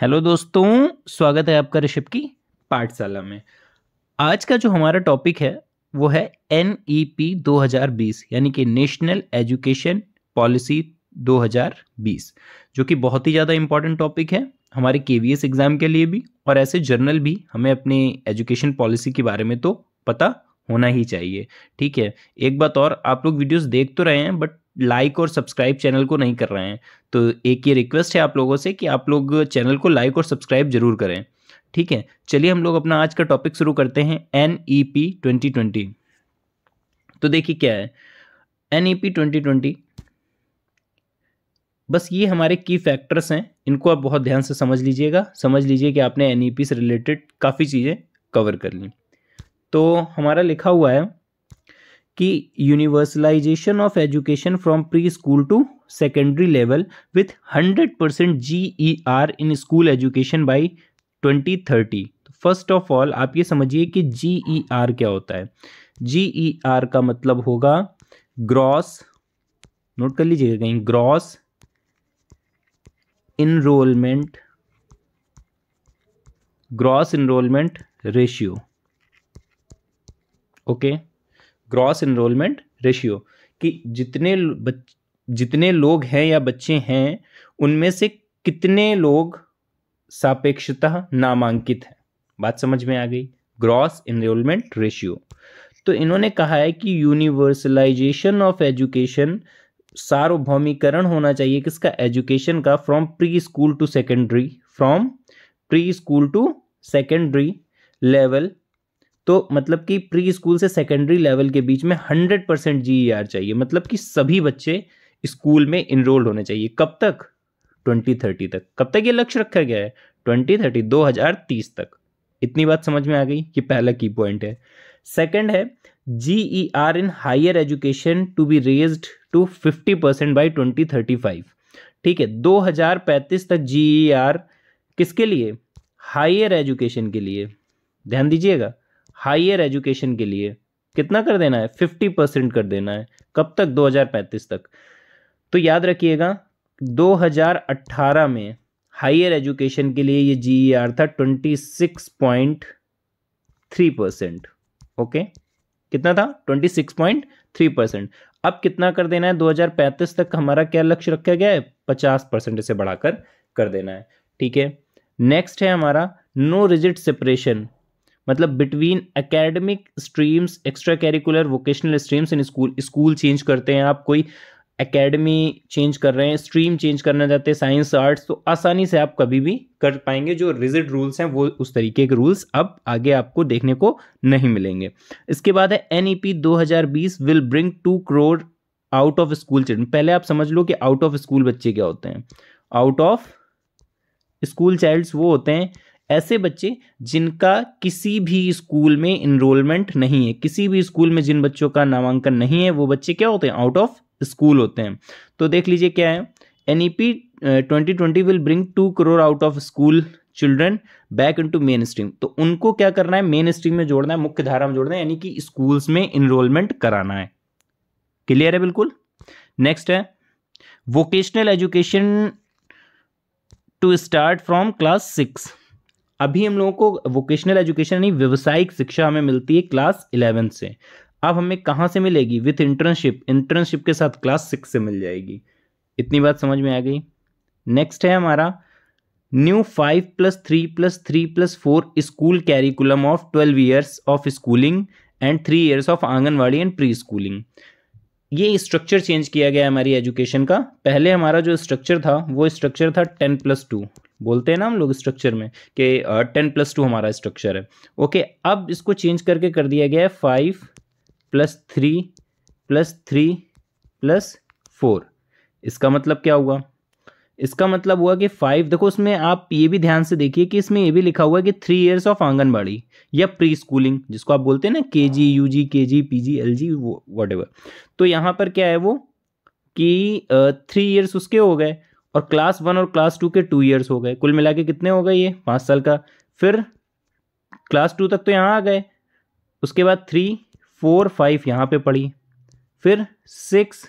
hello दोस्तों स्वागत है आपका ऋषभ की पाठशाला में आज का जो हमारा टॉपिक है वो है एन ई पी दो यानी कि नेशनल एजुकेशन पॉलिसी 2020 जो कि बहुत ही ज़्यादा इंपॉर्टेंट टॉपिक है हमारे के एग्ज़ाम के लिए भी और ऐसे जर्नल भी हमें अपने एजुकेशन पॉलिसी के बारे में तो पता होना ही चाहिए ठीक है एक बात और आप लोग वीडियोस देख तो रहे हैं बट लाइक और सब्सक्राइब चैनल को नहीं कर रहे हैं तो एक ये रिक्वेस्ट है आप लोगों से कि आप लोग चैनल को लाइक और सब्सक्राइब जरूर करें ठीक है चलिए हम लोग अपना आज का टॉपिक शुरू करते हैं N E P twenty twenty तो देखिए क्या है N E P twenty twenty बस ये हमारे की फैक्टर्स हैं इनको आप बहुत ध्यान से समझ लीजिएगा समझ लीजिए कि आपने एन ई पी से रिलेटेड काफ़ी चीज़ें कवर कर ली तो हमारा लिखा हुआ है कि universalisation of education from pre school to secondary level with hundred percent G E R in school education by twenty thirty first of all आप ये समझिए कि जी ई आर क्या होता है जी ई आर का मतलब होगा ग्रॉस नोट कर लीजिएगा कहीं gross enrolment gross enrolment ratio okay gross enrolment ratio कि जितने बच, जितने लोग हैं या बच्चे हैं उनमें से कितने लोग सापेक्षतः नामांकित हैं बात समझ में आ गई ग्रॉस इनरोलमेंट रेशियो तो इन्होंने कहा है कि यूनिवर्सलाइजेशन ऑफ एजुकेशन सार्वभौमिकरण होना चाहिए किसका एजुकेशन का from pre school to secondary from pre school to secondary level तो मतलब कि प्री स्कूल से सेकेंडरी लेवल के बीच में hundred percent G E R चाहिए मतलब कि सभी बच्चे स्कूल में इनरोल्ड होने चाहिए कब तक ट्वेंटी थर्टी तक कब तक ये लक्ष्य रखा गया है ट्वेंटी थर्टी दो हज़ार तीस तक इतनी बात समझ में आ गई कि पहला की पॉइंट है सेकेंड है G E R in higher education to be raise to fifty percent by twenty thirty five ठीक है दो हज़ार पैंतीस तक जी ई आर किसके लिए हायर एजुकेशन के लिए ध्यान दीजिएगा हायर एजुकेशन के लिए कितना कर देना है फिफ्टी परसेंट कर देना है कब तक दो हजार पैंतीस तक तो याद रखिएगा दो हजार अट्ठारह में हायर एजुकेशन के लिए ये जी आर e था twenty six point three percent okay कितना था twenty six point three percent अब कितना कर देना है दो हजार पैंतीस तक हमारा क्या लक्ष्य रखा गया है पचास परसेंट इसे बढ़ाकर कर देना है ठीक है नेक्स्ट है हमारा नो रिजिट सेपरेशन मतलब between academic streams extra curricular vocational streams in school school change करते हैं आप कोई एकेडमी चेंज कर रहे हैं स्ट्रीम चेंज करना चाहते हैं साइंस आर्ट्स तो आसानी से आप कभी भी कर पाएंगे जो रिजिड रूल्स हैं वो उस तरीके के रूल्स अब आगे आपको देखने को नहीं मिलेंगे इसके बाद है एन ई पी दो हज़ार बीस will bring two crore out of school children पहले आप समझ लो कि आउट ऑफ स्कूल बच्चे क्या होते हैं आउट ऑफ स्कूल चाइल्ड्स वो होते हैं ऐसे बच्चे जिनका किसी भी स्कूल में इनरोलमेंट नहीं है किसी भी स्कूल में जिन बच्चों का नामांकन नहीं है वो बच्चे क्या होते हैं आउट ऑफ स्कूल होते हैं तो देख लीजिए क्या है N E P twenty twenty will bring two crore out of school children back into mainstream तो उनको क्या करना है मेन स्ट्रीम में जोड़ना है मुख्य धारा में जोड़ना है यानी कि स्कूल्स में इनरोलमेंट कराना है क्लियर है बिल्कुल नेक्स्ट है vocational education to start from class six अभी हम लोगों को वोकेशनल एजुकेशन यानी व्यवसायिक शिक्षा हमें मिलती है क्लास इलेवन से अब हमें कहाँ से मिलेगी विथ इंटर्नशिप इंटर्नशिप के साथ क्लास सिक्स से मिल जाएगी इतनी बात समझ में आ गई नेक्स्ट है हमारा new five plus three plus three plus four school curriculum of twelve years of schooling and three years of anganwadi and pre schooling ये स्ट्रक्चर चेंज किया गया है हमारी एजुकेशन का पहले हमारा जो स्ट्रक्चर था वो स्ट्रक्चर था टेन प्लस टू बोलते हैं ना हम लोग स्ट्रक्चर में कि टेन प्लस टू हमारा स्ट्रक्चर है ओके अब इसको चेंज करके कर दिया गया है five plus three plus three plus four इसका मतलब क्या हुआ इसका मतलब हुआ कि फाइव देखो इसमें आप ये भी ध्यान से देखिए कि इसमें ये भी लिखा हुआ है कि थ्री इयर्स ऑफ आंगनबाड़ी या प्री स्कूलिंग जिसको आप बोलते हैं ना के जी U G K G P G L G whatever तो यहाँ पर क्या है वो कि थ्री इयर्स उसके हो गए और क्लास वन और क्लास टू के टू ईयर्स हो गए कुल मिला के कितने हो गए ये पाँच साल का फिर क्लास टू तक तो यहाँ आ गए उसके बाद थ्री फोर फाइव यहाँ पे पढ़ी फिर सिक्स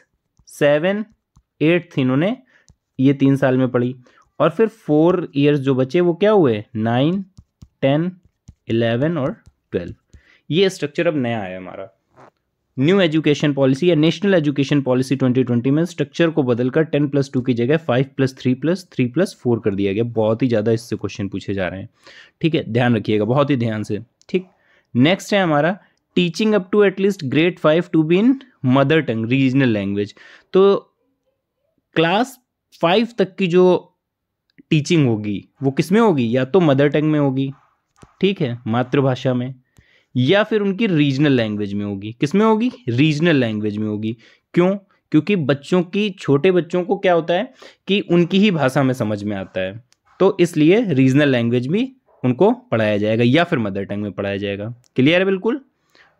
सेवन एट थी इन्होंने ये तीन साल में पढ़ी और फिर फोर ईयर्स जो बचे वो क्या हुए नाइन टेन इलेवन और ट्वेल्व ये स्ट्रक्चर अब नया आया हमारा न्यू एजुकेशन पॉलिसी या नेशनल एजुकेशन पॉलिसी 2020 में स्ट्रक्चर को बदलकर 10 प्लस टू की जगह 5 plus three plus three plus four कर दिया गया बहुत ही ज़्यादा इससे क्वेश्चन पूछे जा रहे हैं ठीक है ध्यान रखिएगा बहुत ही ध्यान से ठीक नेक्स्ट है हमारा teaching up to at least grade five to be in mother tongue regional language तो क्लास फाइव तक की जो टीचिंग होगी वो किस में होगी या तो मदर टंग में होगी ठीक है मातृभाषा में या फिर उनकी रीजनल लैंग्वेज में होगी किस में होगी रीजनल लैंग्वेज में होगी क्यों क्योंकि बच्चों की छोटे बच्चों को क्या होता है कि उनकी ही भाषा में समझ में आता है तो इसलिए रीजनल लैंग्वेज भी उनको पढ़ाया जाएगा या फिर मदर टंग में पढ़ाया जाएगा क्लियर है बिल्कुल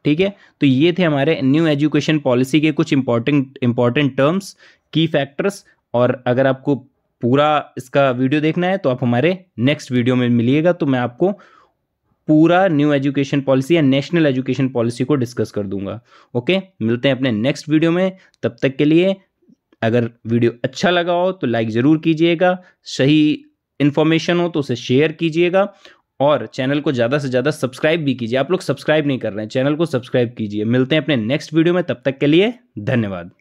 ठीक है तो ये थे हमारे न्यू एजुकेशन पॉलिसी के कुछ इंपॉर्टेंट इंपॉर्टेंट टर्म्स की फैक्टर्स और अगर आपको पूरा इसका वीडियो देखना है तो आप हमारे नेक्स्ट वीडियो में मिलिएगा तो मैं आपको पूरा न्यू एजुकेशन पॉलिसी या नेशनल एजुकेशन पॉलिसी को डिस्कस कर दूंगा ओके मिलते हैं अपने नेक्स्ट वीडियो में तब तक के लिए अगर वीडियो अच्छा लगा हो तो लाइक ज़रूर कीजिएगा सही इन्फॉर्मेशन हो तो उसे शेयर कीजिएगा और चैनल को ज़्यादा से ज़्यादा सब्सक्राइब भी कीजिए आप लोग सब्सक्राइब नहीं कर रहे हैं चैनल को सब्सक्राइब कीजिए मिलते हैं अपने नेक्स्ट वीडियो में तब तक के लिए धन्यवाद